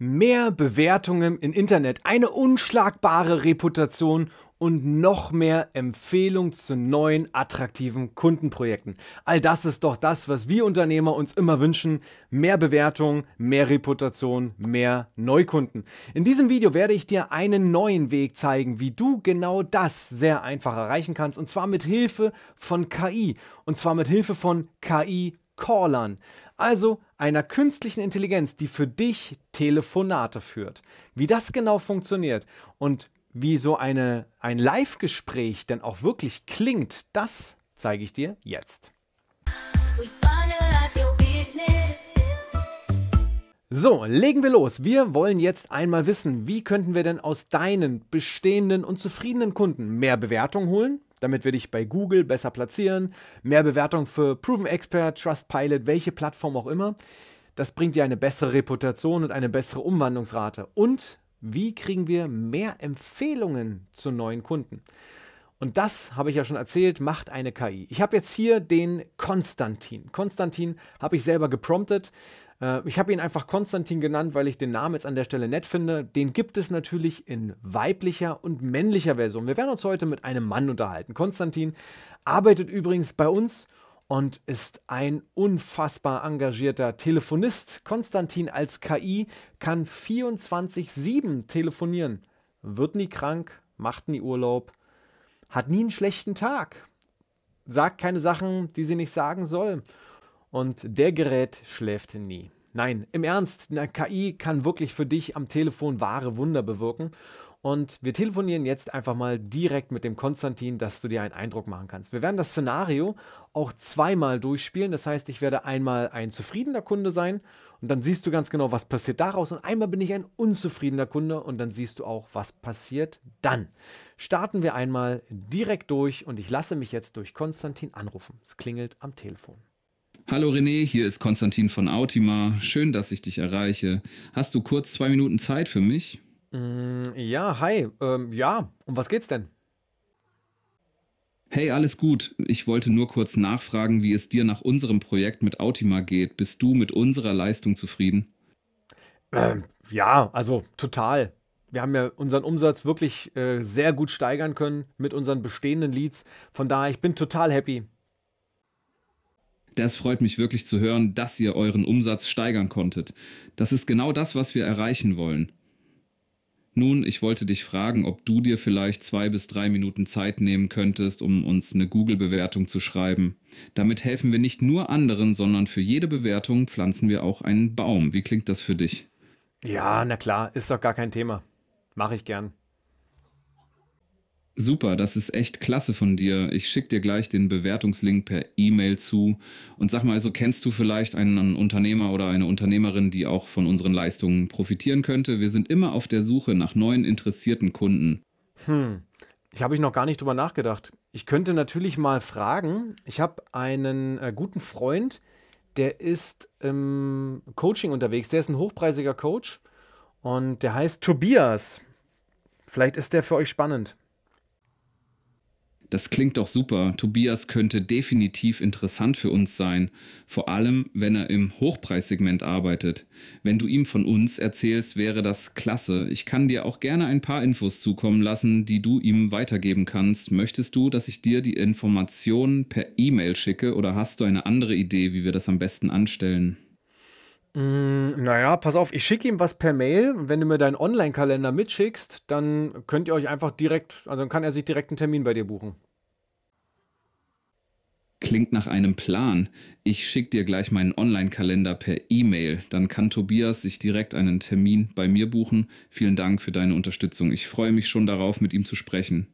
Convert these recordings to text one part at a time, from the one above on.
Mehr Bewertungen im Internet, eine unschlagbare Reputation und noch mehr Empfehlung zu neuen attraktiven Kundenprojekten. All das ist doch das, was wir Unternehmer uns immer wünschen. Mehr Bewertung, mehr Reputation, mehr Neukunden. In diesem Video werde ich dir einen neuen Weg zeigen, wie du genau das sehr einfach erreichen kannst und zwar mit Hilfe von KI und zwar mit Hilfe von KI Callern, also einer künstlichen Intelligenz, die für dich Telefonate führt. Wie das genau funktioniert und wie so eine, ein Live-Gespräch denn auch wirklich klingt, das zeige ich dir jetzt. So, legen wir los. Wir wollen jetzt einmal wissen, wie könnten wir denn aus deinen bestehenden und zufriedenen Kunden mehr Bewertung holen, damit wir dich bei Google besser platzieren, mehr Bewertung für Proven Expert, Trustpilot, welche Plattform auch immer. Das bringt dir eine bessere Reputation und eine bessere Umwandlungsrate. Und wie kriegen wir mehr Empfehlungen zu neuen Kunden? Und das habe ich ja schon erzählt, macht eine KI. Ich habe jetzt hier den Konstantin. Konstantin habe ich selber gepromptet. Äh, ich habe ihn einfach Konstantin genannt, weil ich den Namen jetzt an der Stelle nett finde. Den gibt es natürlich in weiblicher und männlicher Version. Wir werden uns heute mit einem Mann unterhalten. Konstantin arbeitet übrigens bei uns und ist ein unfassbar engagierter Telefonist. Konstantin als KI kann 24-7 telefonieren, wird nie krank, macht nie Urlaub, hat nie einen schlechten Tag, sagt keine Sachen, die sie nicht sagen soll und der Gerät schläft nie. Nein, im Ernst, eine KI kann wirklich für dich am Telefon wahre Wunder bewirken. Und wir telefonieren jetzt einfach mal direkt mit dem Konstantin, dass du dir einen Eindruck machen kannst. Wir werden das Szenario auch zweimal durchspielen. Das heißt, ich werde einmal ein zufriedener Kunde sein und dann siehst du ganz genau, was passiert daraus. Und einmal bin ich ein unzufriedener Kunde und dann siehst du auch, was passiert dann. Starten wir einmal direkt durch und ich lasse mich jetzt durch Konstantin anrufen. Es klingelt am Telefon. Hallo René, hier ist Konstantin von Autima. Schön, dass ich dich erreiche. Hast du kurz zwei Minuten Zeit für mich? Mm, ja, hi. Ähm, ja, um was geht's denn? Hey, alles gut. Ich wollte nur kurz nachfragen, wie es dir nach unserem Projekt mit Autima geht. Bist du mit unserer Leistung zufrieden? Ähm, ja, also total. Wir haben ja unseren Umsatz wirklich äh, sehr gut steigern können mit unseren bestehenden Leads. Von daher, ich bin total happy. Das freut mich wirklich zu hören, dass ihr euren Umsatz steigern konntet. Das ist genau das, was wir erreichen wollen. Nun, ich wollte dich fragen, ob du dir vielleicht zwei bis drei Minuten Zeit nehmen könntest, um uns eine Google-Bewertung zu schreiben. Damit helfen wir nicht nur anderen, sondern für jede Bewertung pflanzen wir auch einen Baum. Wie klingt das für dich? Ja, na klar, ist doch gar kein Thema. Mache ich gern. Super, das ist echt klasse von dir. Ich schicke dir gleich den Bewertungslink per E-Mail zu. Und sag mal, also kennst du vielleicht einen Unternehmer oder eine Unternehmerin, die auch von unseren Leistungen profitieren könnte? Wir sind immer auf der Suche nach neuen interessierten Kunden. Hm, ich habe ich noch gar nicht drüber nachgedacht. Ich könnte natürlich mal fragen. Ich habe einen äh, guten Freund, der ist im Coaching unterwegs. Der ist ein hochpreisiger Coach und der heißt Tobias. Vielleicht ist der für euch spannend. Das klingt doch super. Tobias könnte definitiv interessant für uns sein, vor allem wenn er im Hochpreissegment arbeitet. Wenn du ihm von uns erzählst, wäre das klasse. Ich kann dir auch gerne ein paar Infos zukommen lassen, die du ihm weitergeben kannst. Möchtest du, dass ich dir die Informationen per E-Mail schicke oder hast du eine andere Idee, wie wir das am besten anstellen? Mm, naja, pass auf, ich schicke ihm was per Mail und wenn du mir deinen Online-Kalender mitschickst, dann könnt ihr euch einfach direkt, also dann kann er sich direkt einen Termin bei dir buchen. Klingt nach einem Plan. Ich schicke dir gleich meinen Online-Kalender per E-Mail. Dann kann Tobias sich direkt einen Termin bei mir buchen. Vielen Dank für deine Unterstützung. Ich freue mich schon darauf, mit ihm zu sprechen.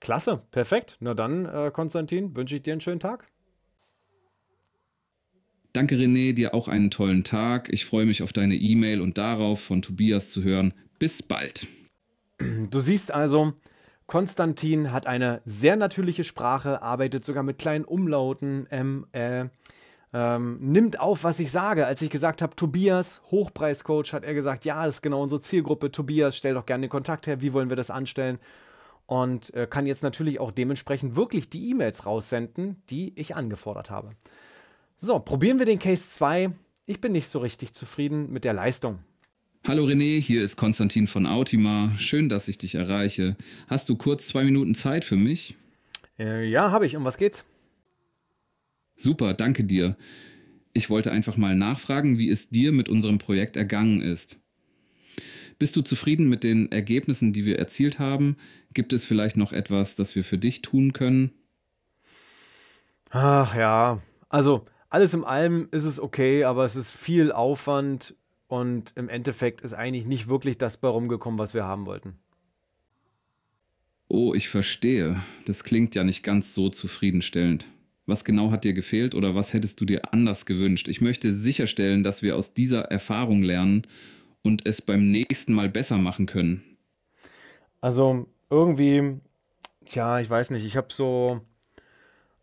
Klasse, perfekt. Na dann, äh, Konstantin, wünsche ich dir einen schönen Tag. Danke René, dir auch einen tollen Tag. Ich freue mich auf deine E-Mail und darauf von Tobias zu hören. Bis bald. Du siehst also, Konstantin hat eine sehr natürliche Sprache, arbeitet sogar mit kleinen Umlauten, ähm, äh, ähm, nimmt auf, was ich sage. Als ich gesagt habe, Tobias, Hochpreiscoach, hat er gesagt, ja, das ist genau unsere Zielgruppe. Tobias, stell doch gerne den Kontakt her. Wie wollen wir das anstellen? Und äh, kann jetzt natürlich auch dementsprechend wirklich die E-Mails raussenden, die ich angefordert habe. So, probieren wir den Case 2. Ich bin nicht so richtig zufrieden mit der Leistung. Hallo René, hier ist Konstantin von Autima. Schön, dass ich dich erreiche. Hast du kurz zwei Minuten Zeit für mich? Äh, ja, habe ich. Um was geht's? Super, danke dir. Ich wollte einfach mal nachfragen, wie es dir mit unserem Projekt ergangen ist. Bist du zufrieden mit den Ergebnissen, die wir erzielt haben? Gibt es vielleicht noch etwas, das wir für dich tun können? Ach ja, also alles in allem ist es okay, aber es ist viel Aufwand und im Endeffekt ist eigentlich nicht wirklich das bei rumgekommen, was wir haben wollten. Oh, ich verstehe. Das klingt ja nicht ganz so zufriedenstellend. Was genau hat dir gefehlt oder was hättest du dir anders gewünscht? Ich möchte sicherstellen, dass wir aus dieser Erfahrung lernen und es beim nächsten Mal besser machen können. Also irgendwie, tja, ich weiß nicht, ich habe so,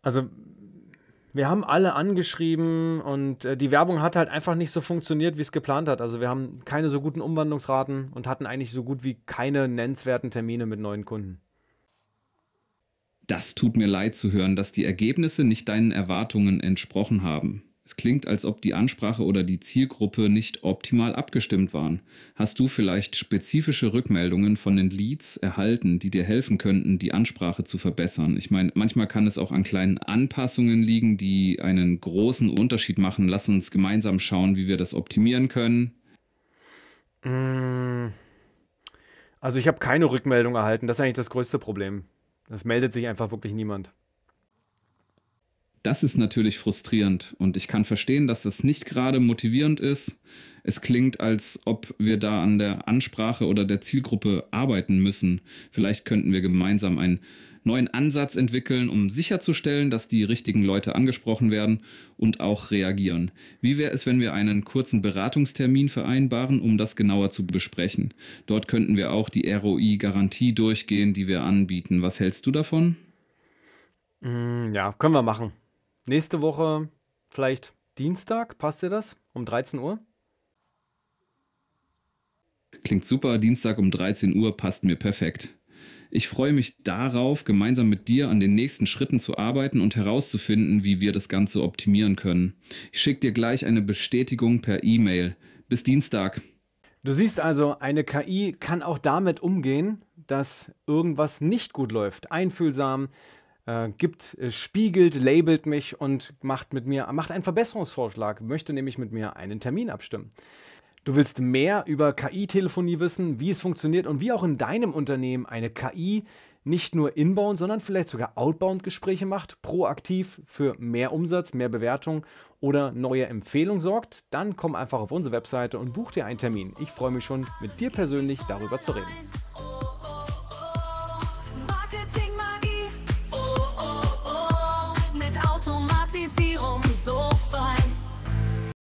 also wir haben alle angeschrieben und äh, die Werbung hat halt einfach nicht so funktioniert, wie es geplant hat. Also wir haben keine so guten Umwandlungsraten und hatten eigentlich so gut wie keine nennenswerten Termine mit neuen Kunden. Das tut mir leid zu hören, dass die Ergebnisse nicht deinen Erwartungen entsprochen haben. Es klingt, als ob die Ansprache oder die Zielgruppe nicht optimal abgestimmt waren. Hast du vielleicht spezifische Rückmeldungen von den Leads erhalten, die dir helfen könnten, die Ansprache zu verbessern? Ich meine, manchmal kann es auch an kleinen Anpassungen liegen, die einen großen Unterschied machen. Lass uns gemeinsam schauen, wie wir das optimieren können. Mm. Also ich habe keine Rückmeldung erhalten. Das ist eigentlich das größte Problem. Es meldet sich einfach wirklich niemand. Das ist natürlich frustrierend und ich kann verstehen, dass das nicht gerade motivierend ist. Es klingt, als ob wir da an der Ansprache oder der Zielgruppe arbeiten müssen. Vielleicht könnten wir gemeinsam einen neuen Ansatz entwickeln, um sicherzustellen, dass die richtigen Leute angesprochen werden und auch reagieren. Wie wäre es, wenn wir einen kurzen Beratungstermin vereinbaren, um das genauer zu besprechen? Dort könnten wir auch die ROI-Garantie durchgehen, die wir anbieten. Was hältst du davon? Hm, ja, können wir machen. Nächste Woche vielleicht Dienstag, passt dir das? Um 13 Uhr? Klingt super, Dienstag um 13 Uhr passt mir perfekt. Ich freue mich darauf, gemeinsam mit dir an den nächsten Schritten zu arbeiten und herauszufinden, wie wir das Ganze optimieren können. Ich schicke dir gleich eine Bestätigung per E-Mail. Bis Dienstag. Du siehst also, eine KI kann auch damit umgehen, dass irgendwas nicht gut läuft. Einfühlsam, äh, gibt, äh, spiegelt, labelt mich und macht mit mir, macht einen Verbesserungsvorschlag, möchte nämlich mit mir einen Termin abstimmen. Du willst mehr über KI-Telefonie wissen, wie es funktioniert und wie auch in deinem Unternehmen eine KI nicht nur inbound, sondern vielleicht sogar outbound Gespräche macht, proaktiv für mehr Umsatz, mehr Bewertung oder neue Empfehlungen sorgt, dann komm einfach auf unsere Webseite und buch dir einen Termin. Ich freue mich schon, mit dir persönlich darüber zu reden.